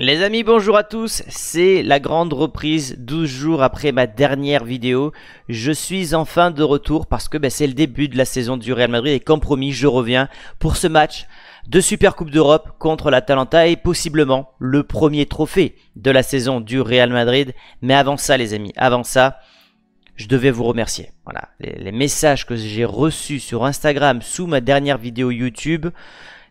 Les amis, bonjour à tous, c'est la grande reprise 12 jours après ma dernière vidéo. Je suis enfin de retour parce que ben, c'est le début de la saison du Real Madrid et comme promis, je reviens pour ce match de Super Coupe d'Europe contre la l'Atalanta et possiblement le premier trophée de la saison du Real Madrid. Mais avant ça les amis, avant ça, je devais vous remercier. Voilà, les messages que j'ai reçus sur Instagram sous ma dernière vidéo YouTube,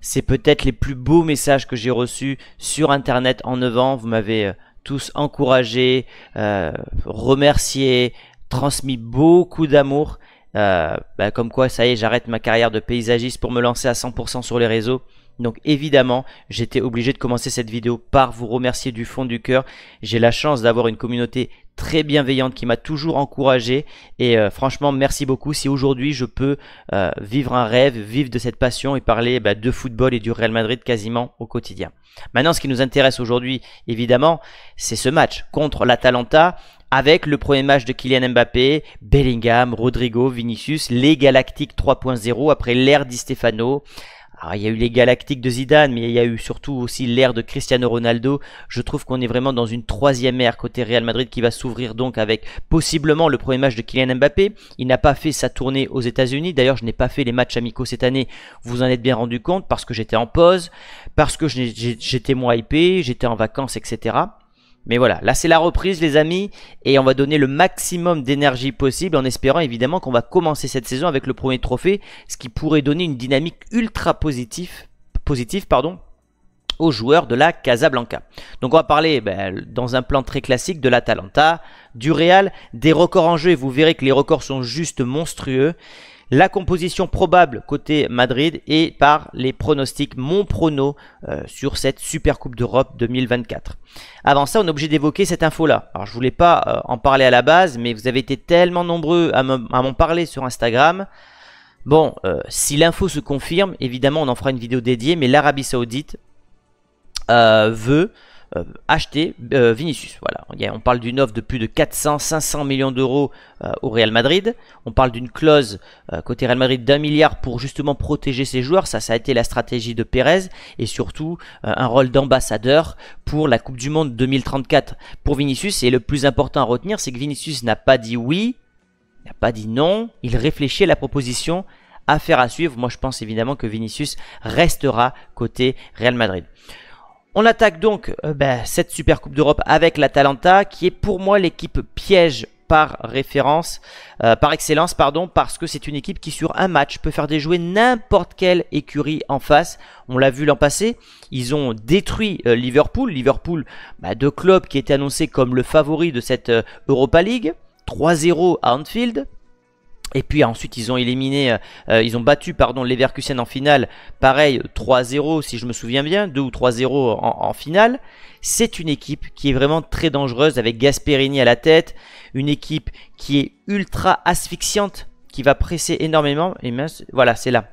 c'est peut-être les plus beaux messages que j'ai reçus sur Internet en 9 ans. Vous m'avez euh, tous encouragé, euh, remercié, transmis beaucoup d'amour. Euh, bah, comme quoi, ça y est, j'arrête ma carrière de paysagiste pour me lancer à 100% sur les réseaux. Donc évidemment, j'étais obligé de commencer cette vidéo par vous remercier du fond du cœur. J'ai la chance d'avoir une communauté très bienveillante qui m'a toujours encouragé et euh, franchement merci beaucoup si aujourd'hui je peux euh, vivre un rêve, vivre de cette passion et parler bah, de football et du Real Madrid quasiment au quotidien. Maintenant ce qui nous intéresse aujourd'hui évidemment c'est ce match contre l'Atalanta avec le premier match de Kylian Mbappé, Bellingham, Rodrigo, Vinicius, les Galactiques 3.0 après l'ère Di Stefano, ah, il y a eu les Galactiques de Zidane, mais il y a eu surtout aussi l'ère de Cristiano Ronaldo. Je trouve qu'on est vraiment dans une troisième ère côté Real Madrid qui va s'ouvrir donc avec possiblement le premier match de Kylian Mbappé. Il n'a pas fait sa tournée aux États-Unis. D'ailleurs, je n'ai pas fait les matchs amicaux cette année. Vous en êtes bien rendu compte parce que j'étais en pause, parce que j'étais moins hypé, j'étais en vacances, etc. Mais voilà, là c'est la reprise les amis et on va donner le maximum d'énergie possible en espérant évidemment qu'on va commencer cette saison avec le premier trophée, ce qui pourrait donner une dynamique ultra positive, positive pardon, aux joueurs de la Casablanca. Donc on va parler ben, dans un plan très classique de l'Atalanta, du Real, des records en jeu et vous verrez que les records sont juste monstrueux la composition probable côté Madrid et par les pronostics mon prono euh, sur cette Super Coupe d'Europe 2024. Avant ça, on est obligé d'évoquer cette info-là. Alors je voulais pas euh, en parler à la base, mais vous avez été tellement nombreux à m'en parler sur Instagram. Bon, euh, si l'info se confirme, évidemment on en fera une vidéo dédiée, mais l'Arabie Saoudite veut euh, acheter euh, Vinicius. Voilà. On parle d'une offre de plus de 400-500 millions d'euros euh, au Real Madrid. On parle d'une clause côté Real Madrid d'un milliard pour justement protéger ses joueurs. Ça, ça a été la stratégie de Pérez et surtout un rôle d'ambassadeur pour la Coupe du Monde 2034 pour Vinicius. Et le plus important à retenir, c'est que Vinicius n'a pas dit oui, n'a pas dit non. Il réfléchit à la proposition affaire à suivre. Moi, je pense évidemment que Vinicius restera côté Real Madrid. On attaque donc euh, ben, cette Super Coupe d'Europe avec l'Atalanta, qui est pour moi l'équipe piège par référence, euh, par excellence, pardon, parce que c'est une équipe qui sur un match peut faire déjouer n'importe quelle écurie en face. On l'a vu l'an passé, ils ont détruit euh, Liverpool. Liverpool, bah, deux clubs qui était annoncé comme le favori de cette Europa League. 3-0 à Anfield, et puis ensuite, ils ont éliminé, euh, euh, ils ont battu, pardon, Leverkusen en finale. Pareil, 3-0 si je me souviens bien, 2 ou 3-0 en, finale. C'est une équipe qui est vraiment très dangereuse avec Gasperini à la tête, une équipe qui est ultra asphyxiante, qui va presser énormément. Et mince, voilà, c'est là.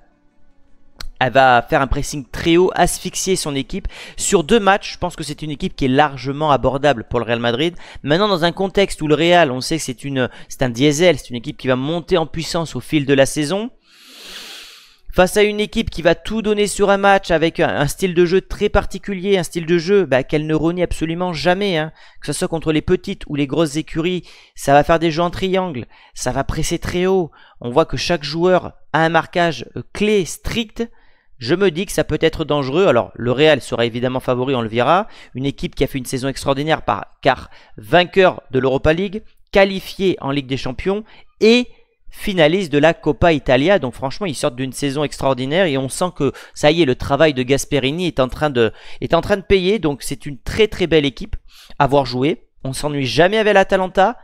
Elle va faire un pressing très haut, asphyxier son équipe. Sur deux matchs, je pense que c'est une équipe qui est largement abordable pour le Real Madrid. Maintenant, dans un contexte où le Real, on sait que c'est une, c'est un diesel, c'est une équipe qui va monter en puissance au fil de la saison. Face à une équipe qui va tout donner sur un match avec un style de jeu très particulier, un style de jeu bah, qu'elle ne renie absolument jamais, hein. que ce soit contre les petites ou les grosses écuries, ça va faire des jeux en triangle, ça va presser très haut. On voit que chaque joueur a un marquage euh, clé strict je me dis que ça peut être dangereux. Alors, le Real sera évidemment favori, on le verra. Une équipe qui a fait une saison extraordinaire par, car vainqueur de l'Europa League, qualifié en Ligue des Champions et finaliste de la Coppa Italia. Donc franchement, ils sortent d'une saison extraordinaire et on sent que ça y est, le travail de Gasperini est en train de, est en train de payer. Donc c'est une très très belle équipe à voir jouer. On s'ennuie jamais avec l'Atalanta,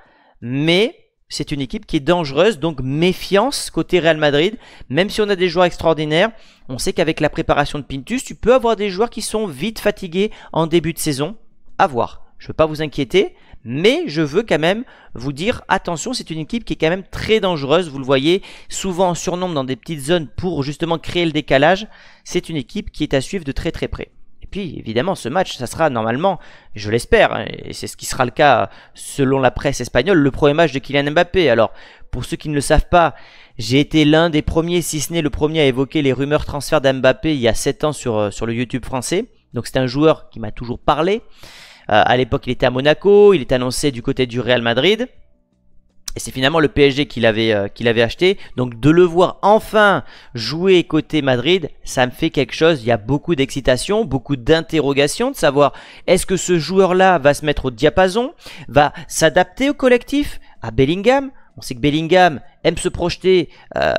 mais c'est une équipe qui est dangereuse, donc méfiance côté Real Madrid. Même si on a des joueurs extraordinaires, on sait qu'avec la préparation de Pintus, tu peux avoir des joueurs qui sont vite fatigués en début de saison. À voir. Je ne veux pas vous inquiéter, mais je veux quand même vous dire attention, c'est une équipe qui est quand même très dangereuse. Vous le voyez, souvent en surnombre dans des petites zones pour justement créer le décalage. C'est une équipe qui est à suivre de très très près. Et puis évidemment, ce match, ça sera normalement, je l'espère, hein, et c'est ce qui sera le cas selon la presse espagnole, le premier match de Kylian Mbappé. Alors, pour ceux qui ne le savent pas, j'ai été l'un des premiers, si ce n'est le premier, à évoquer les rumeurs transfert d'Mbappé il y a 7 ans sur, euh, sur le YouTube français. Donc c'est un joueur qui m'a toujours parlé. Euh, à l'époque, il était à Monaco, il est annoncé du côté du Real Madrid. Et c'est finalement le PSG euh, qui l'avait acheté. Donc de le voir enfin jouer côté Madrid, ça me fait quelque chose. Il y a beaucoup d'excitation, beaucoup d'interrogation. de savoir est-ce que ce joueur-là va se mettre au diapason, va s'adapter au collectif, à Bellingham, on sait que Bellingham aime se projeter euh,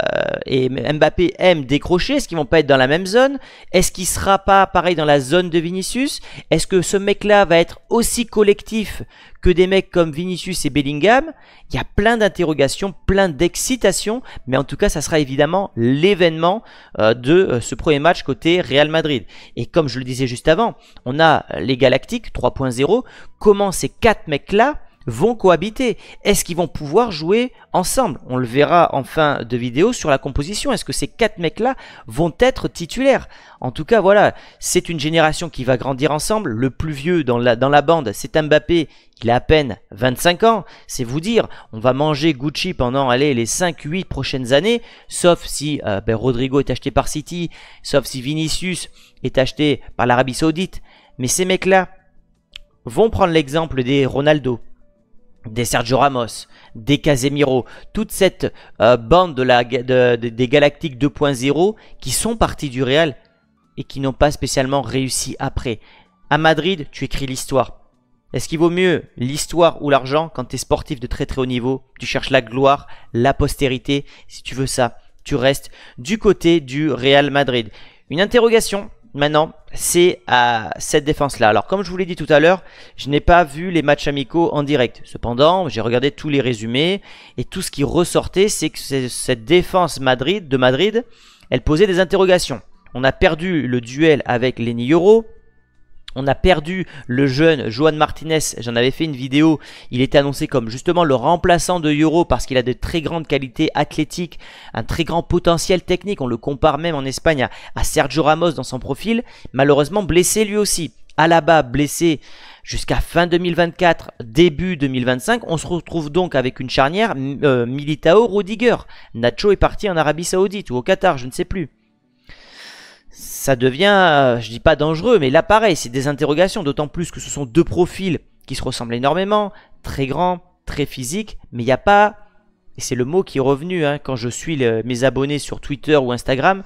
et Mbappé aime décrocher. Est-ce qu'ils vont pas être dans la même zone Est-ce qu'il sera pas pareil dans la zone de Vinicius Est-ce que ce mec-là va être aussi collectif que des mecs comme Vinicius et Bellingham Il y a plein d'interrogations, plein d'excitation, mais en tout cas, ça sera évidemment l'événement euh, de euh, ce premier match côté Real Madrid. Et comme je le disais juste avant, on a les Galactiques 3.0. Comment ces quatre mecs-là vont cohabiter Est-ce qu'ils vont pouvoir jouer ensemble On le verra en fin de vidéo sur la composition. Est-ce que ces quatre mecs-là vont être titulaires En tout cas, voilà, c'est une génération qui va grandir ensemble. Le plus vieux dans la, dans la bande, c'est Mbappé. Il a à peine 25 ans, c'est vous dire, on va manger Gucci pendant allez, les 5-8 prochaines années, sauf si euh, ben, Rodrigo est acheté par City, sauf si Vinicius est acheté par l'Arabie Saoudite. Mais ces mecs-là vont prendre l'exemple des Ronaldo, des Sergio Ramos, des Casemiro, toute cette euh, bande de la, des Galactiques 2.0 qui sont partis du Real et qui n'ont pas spécialement réussi après. À Madrid, tu écris l'histoire. Est-ce qu'il vaut mieux l'histoire ou l'argent quand tu es sportif de très très haut niveau Tu cherches la gloire, la postérité. Si tu veux ça, tu restes du côté du Real Madrid. Une interrogation maintenant, c'est à cette défense-là. Alors, comme je vous l'ai dit tout à l'heure, je n'ai pas vu les matchs amicaux en direct. Cependant, j'ai regardé tous les résumés et tout ce qui ressortait, c'est que cette défense Madrid, de Madrid, elle posait des interrogations. On a perdu le duel avec Lenny Euro. On a perdu le jeune Joan Martinez, j'en avais fait une vidéo, il était annoncé comme justement le remplaçant de Euro parce qu'il a de très grandes qualités athlétiques, un très grand potentiel technique, on le compare même en Espagne à, Sergio Ramos dans son profil, malheureusement blessé lui aussi. la Alaba blessé jusqu'à fin 2024, début 2025. On se retrouve donc avec une charnière euh, militao Rodiger. Nacho est parti en Arabie Saoudite ou au Qatar, je ne sais plus ça devient, euh, je dis pas dangereux, mais là pareil, c'est des interrogations, d'autant plus que ce sont deux profils qui se ressemblent énormément, très grands, très physiques, mais il n'y a pas, et c'est le mot qui est revenu hein, quand je suis mes abonnés sur Twitter ou Instagram,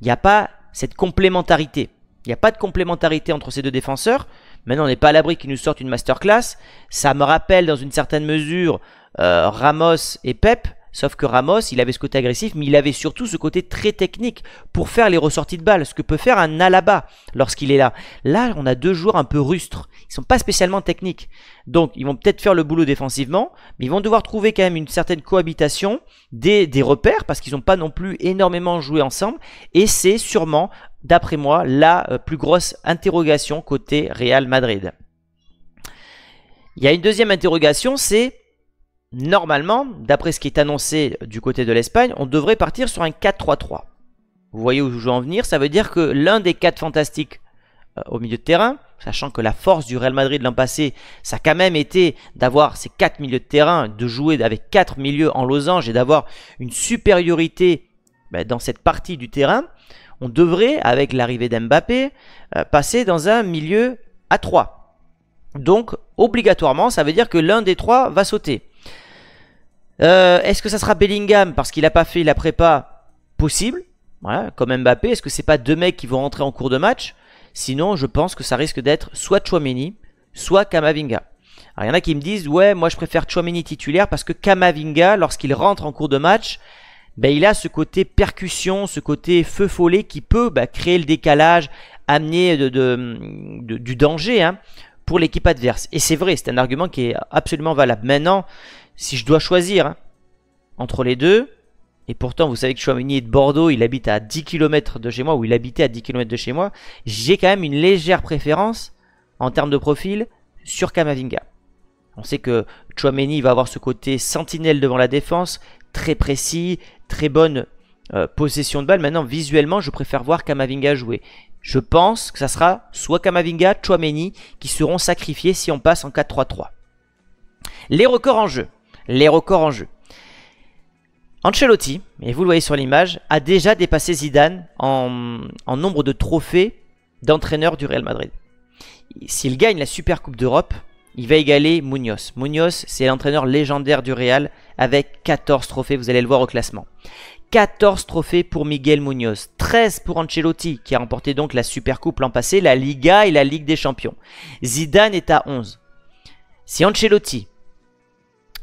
il n'y a pas cette complémentarité. Il n'y a pas de complémentarité entre ces deux défenseurs. Maintenant, on n'est pas à l'abri qu'ils nous sortent une masterclass. Ça me rappelle dans une certaine mesure euh, Ramos et Pep, Sauf que Ramos, il avait ce côté agressif, mais il avait surtout ce côté très technique pour faire les ressorties de balles, ce que peut faire un Alaba lorsqu'il est là. Là, on a deux joueurs un peu rustres. Ils sont pas spécialement techniques. Donc, ils vont peut-être faire le boulot défensivement, mais ils vont devoir trouver quand même une certaine cohabitation des, des repères parce qu'ils n'ont pas non plus énormément joué ensemble. Et c'est sûrement, d'après moi, la euh, plus grosse interrogation côté Real Madrid. Il y a une deuxième interrogation, c'est normalement, d'après ce qui est annoncé du côté de l'Espagne, on devrait partir sur un 4-3-3. Vous voyez où je veux en venir Ça veut dire que l'un des 4 fantastiques euh, au milieu de terrain, sachant que la force du Real Madrid l'an passé, ça a quand même été d'avoir ces 4 milieux de terrain, de jouer avec 4 milieux en losange et d'avoir une supériorité ben, dans cette partie du terrain, on devrait, avec l'arrivée d'Mbappé, euh, passer dans un milieu à 3. Donc, obligatoirement, ça veut dire que l'un des 3 va sauter. Euh, est-ce que ça sera Bellingham parce qu'il n'a pas fait la prépa possible Voilà, comme Mbappé. Est-ce que c'est pas deux mecs qui vont rentrer en cours de match Sinon, je pense que ça risque d'être soit Chouameni, soit Kamavinga. Alors, il y en a qui me disent, ouais, moi je préfère Chouameni titulaire parce que Kamavinga, lorsqu'il rentre en cours de match, ben, il a ce côté percussion, ce côté feu follet qui peut ben, créer le décalage, amener du danger hein, pour l'équipe adverse. Et c'est vrai, c'est un argument qui est absolument valable. Maintenant, si je dois choisir hein, entre les deux, et pourtant vous savez que Chouameni est de Bordeaux, il habite à 10 km de chez moi, ou il habitait à 10 km de chez moi, j'ai quand même une légère préférence en termes de profil sur Kamavinga. On sait que Chouameni va avoir ce côté sentinelle devant la défense, très précis, très bonne euh, possession de balle. Maintenant, visuellement, je préfère voir Kamavinga jouer. Je pense que ça sera soit Kamavinga, Chouameni qui seront sacrifiés si on passe en 4-3-3. Les records en jeu les records en jeu. Ancelotti, et vous le voyez sur l'image, a déjà dépassé Zidane en, nombre de trophées d'entraîneur du Real Madrid. S'il gagne la Super Coupe d'Europe, il va égaler Munoz. Munoz, c'est l'entraîneur légendaire du Real avec 14 trophées, vous allez le voir au classement. 14 trophées pour Miguel Munoz, 13 pour Ancelotti qui a remporté donc la Super Coupe l'an passé, la Liga et la Ligue des Champions. Zidane est à 11. Si Ancelotti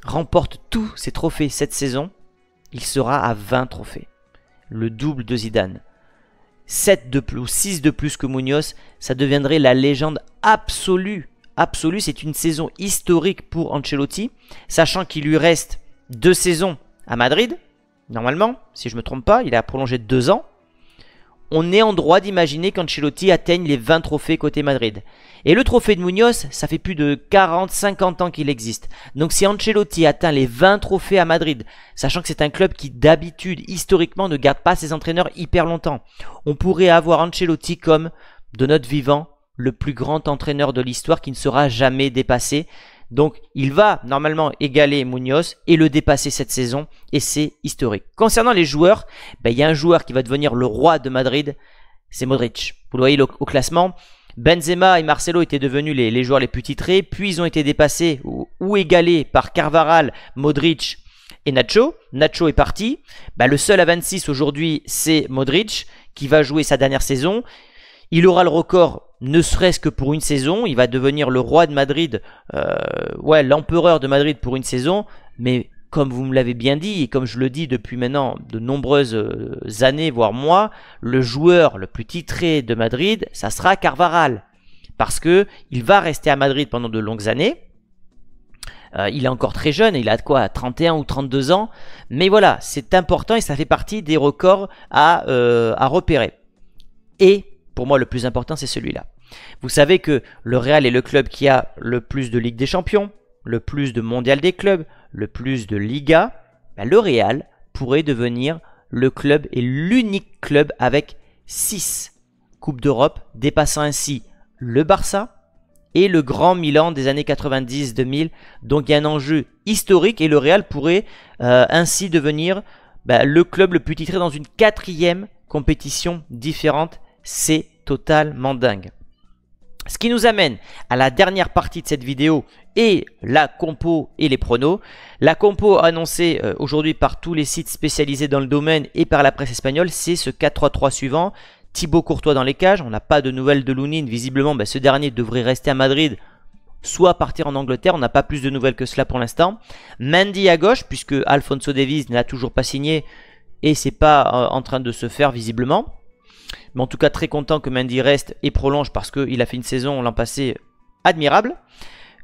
remporte tous ses trophées cette saison, il sera à 20 trophées. Le double de Zidane. 7 de plus 6 de plus que Munoz, ça deviendrait la légende absolue. Absolue, c'est une saison historique pour Ancelotti, sachant qu'il lui reste deux saisons à Madrid, normalement, si je ne me trompe pas, il a prolongé deux ans on est en droit d'imaginer qu'Ancelotti atteigne les 20 trophées côté Madrid. Et le trophée de Munoz, ça fait plus de 40-50 ans qu'il existe. Donc si Ancelotti atteint les 20 trophées à Madrid, sachant que c'est un club qui d'habitude, historiquement, ne garde pas ses entraîneurs hyper longtemps, on pourrait avoir Ancelotti comme, de notre vivant, le plus grand entraîneur de l'histoire qui ne sera jamais dépassé. Donc il va normalement égaler Munoz et le dépasser cette saison et c'est historique. Concernant les joueurs, ben, il y a un joueur qui va devenir le roi de Madrid, c'est Modric. Vous le voyez au, classement. Benzema et Marcelo étaient devenus les, joueurs les plus titrés, puis ils ont été dépassés ou, égalés par Carvaral, Modric et Nacho. Nacho est parti. Ben, le seul à 26 aujourd'hui, c'est Modric, qui va jouer sa dernière saison. Il aura le record ne serait-ce que pour une saison. Il va devenir le roi de Madrid, euh, ouais, l'empereur de Madrid pour une saison. Mais comme vous me l'avez bien dit, et comme je le dis depuis maintenant de nombreuses euh, années, voire mois, le joueur le plus titré de Madrid, ça sera Carvaral. Parce que il va rester à Madrid pendant de longues années. Euh, il est encore très jeune, il a de quoi 31 ou 32 ans. Mais voilà, c'est important et ça fait partie des records à, à repérer. Et pour moi, le plus important, c'est celui-là. Vous savez que le Real est le club qui a le plus de Ligue des Champions, le plus de Mondial des clubs, le plus de Liga. Bah, le Real pourrait devenir le club et l'unique club avec 6 Coupes d'Europe, dépassant ainsi le Barça et le Grand Milan des années 90-2000. Donc il y a un enjeu historique et le Real pourrait euh, ainsi devenir bah, le club le plus titré dans une quatrième compétition différente c'est totalement dingue. Ce qui nous amène à la dernière partie de cette vidéo et la compo et les pronos. La compo annoncée euh, aujourd'hui par tous les sites spécialisés dans le domaine et par la presse espagnole, c'est ce 4-3-3 suivant. Thibaut Courtois dans les cages, on n'a pas de nouvelles de Lounine, visiblement bah, ce dernier devrait rester à Madrid, soit partir en Angleterre, on n'a pas plus de nouvelles que cela pour l'instant. Mandy à gauche, puisque Alfonso Davies n'a toujours pas signé et c'est pas euh, en train de se faire visiblement. Mais en tout cas, très content que Mendy reste et prolonge parce qu'il a fait une saison l'an passé admirable.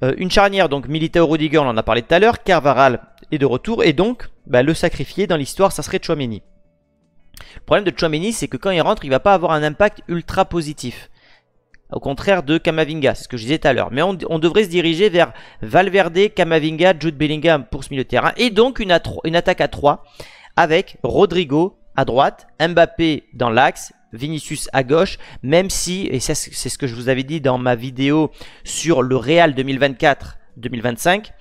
Euh, une charnière, donc Militao rodiger on en a parlé tout à l'heure. Carvaral est de retour. Et donc, bah, le sacrifié dans l'histoire, ça serait Chouameni. Le problème de Chouameni, c'est que quand il rentre, il va pas avoir un impact ultra positif. Au contraire de Kamavinga, c'est ce que je disais tout à l'heure. Mais on, devrait se diriger vers Valverde, Kamavinga, Jude Bellingham pour ce milieu de terrain. Et donc une, une attaque à 3 avec Rodrigo à droite, Mbappé dans l'axe, Vinicius à gauche, même si, et c'est ce que je vous avais dit dans ma vidéo sur le Real 2024-2025,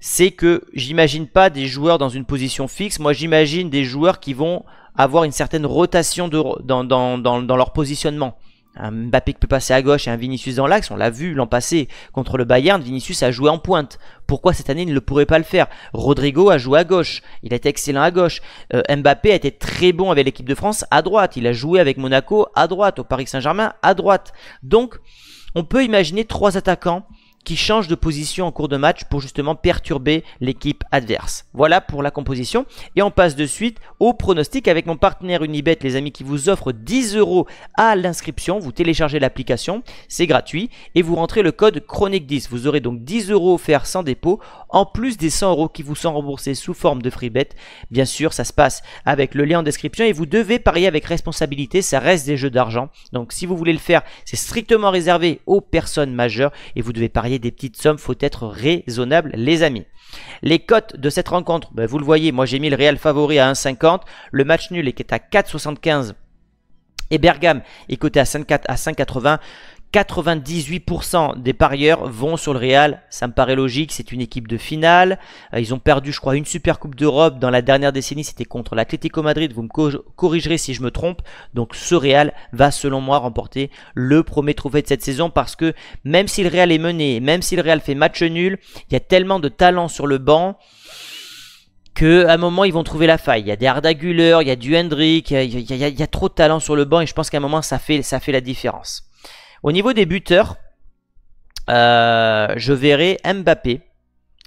c'est que j'imagine pas des joueurs dans une position fixe. Moi, j'imagine des joueurs qui vont avoir une certaine rotation dans, leur positionnement un Mbappé qui peut passer à gauche et un Vinicius dans l'axe. On l'a vu l'an passé contre le Bayern, Vinicius a joué en pointe. Pourquoi cette année il ne le pourrait pas le faire Rodrigo a joué à gauche, il a été excellent à gauche. Euh, Mbappé a été très bon avec l'équipe de France à droite. Il a joué avec Monaco à droite, au Paris Saint-Germain à droite. Donc on peut imaginer trois attaquants qui change de position en cours de match pour justement perturber l'équipe adverse. Voilà pour la composition. Et on passe de suite au pronostic avec mon partenaire Unibet, les amis, qui vous offre 10 euros à l'inscription. Vous téléchargez l'application, c'est gratuit, et vous rentrez le code Chronique10. Vous aurez donc 10 euros offerts sans dépôt, en plus des 100 euros qui vous sont remboursés sous forme de free bet. Bien sûr, ça se passe avec le lien en description et vous devez parier avec responsabilité, ça reste des jeux d'argent. Donc si vous voulez le faire, c'est strictement réservé aux personnes majeures et vous devez parier des petites sommes, faut être raisonnable les amis. Les cotes de cette rencontre, ben, vous le voyez, moi j'ai mis le Real favori à 1,50, le match nul est à 4,75 et Bergam, est coté à 5,80. 98% des parieurs vont sur le Real, ça me paraît logique, c'est une équipe de finale, euh, ils ont perdu je crois une Super Coupe d'Europe dans la dernière décennie, c'était contre l'Atlético Madrid, vous me corrigerez si je me trompe, donc ce Real va selon moi remporter le premier trophée de cette saison parce que même si le Real est mené, même si le Real fait match nul, il y a tellement de talent sur le banc, qu'à un moment ils vont trouver la faille. Il y a des Arda Güler, il y a du Hendrick, il y a, trop de talent sur le banc et je pense qu'à un moment ça fait, ça fait la différence. Au niveau des buteurs, euh, je verrai Mbappé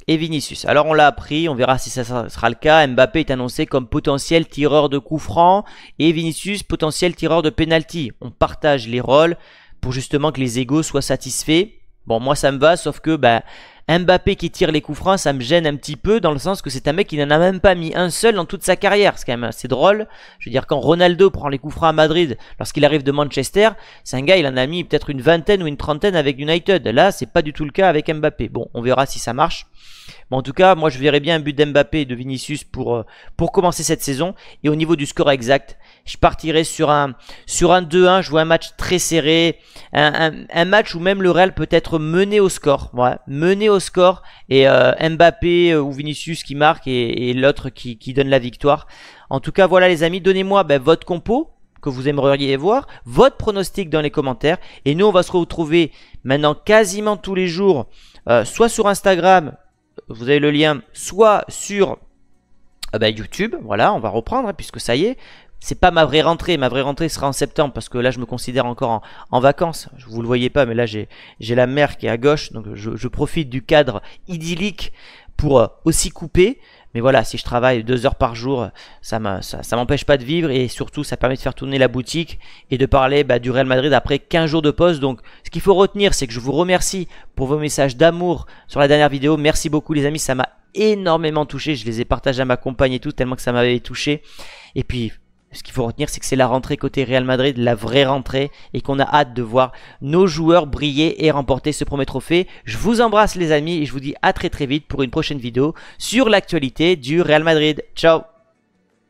et Vinicius. Alors on l'a appris, on verra si ça sera le cas. Mbappé est annoncé comme potentiel tireur de coup franc et Vinicius potentiel tireur de penalty. On partage les rôles pour justement que les égaux soient satisfaits. Bon, moi ça me va, sauf que bah, Mbappé qui tire les coups francs, ça me gêne un petit peu dans le sens que c'est un mec qui n'en a même pas mis un seul dans toute sa carrière. C'est quand même assez drôle. Je veux dire, quand Ronaldo prend les coups francs à Madrid lorsqu'il arrive de Manchester, c'est un gars, il en a mis peut-être une vingtaine ou une trentaine avec United. Là, c'est pas du tout le cas avec Mbappé. Bon, on verra si ça marche. Mais en tout cas, moi je verrais bien un but d'Mbappé et de Vinicius pour, euh, pour commencer cette saison. Et au niveau du score exact, je partirais sur un, sur un 2-1. Je vois un match très serré. Un, match où même le Real peut être mené au score. mené au score et euh, Mbappé euh, ou Vinicius qui marque et, l'autre qui, donne la victoire. En tout cas, voilà les amis, donnez-moi ben, votre compo que vous aimeriez voir, votre pronostic dans les commentaires. Et nous, on va se retrouver maintenant quasiment tous les jours, euh, soit sur Instagram, vous avez le lien, soit sur ben, YouTube. Voilà, on va reprendre hein, puisque ça y est, c'est pas ma vraie rentrée. Ma vraie rentrée sera en septembre parce que là, je me considère encore en, vacances. Je vous le voyez pas, mais là, j'ai la mer qui est à gauche, donc je, je profite du cadre idyllique pour euh, aussi couper. Mais voilà, si je travaille deux heures par jour, ça m'empêche pas de vivre et surtout ça permet de faire tourner la boutique et de parler bah, du Real Madrid après 15 jours de pause. Donc ce qu'il faut retenir, c'est que je vous remercie pour vos messages d'amour sur la dernière vidéo. Merci beaucoup les amis, ça m'a énormément touché. Je les ai partagés à ma compagne et tout, tellement que ça m'avait touché. Et puis ce qu'il faut retenir, c'est que c'est la rentrée côté Real Madrid, la vraie rentrée, et qu'on a hâte de voir nos joueurs briller et remporter ce premier trophée. Je vous embrasse les amis, et je vous dis à très très vite pour une prochaine vidéo sur l'actualité du Real Madrid. Ciao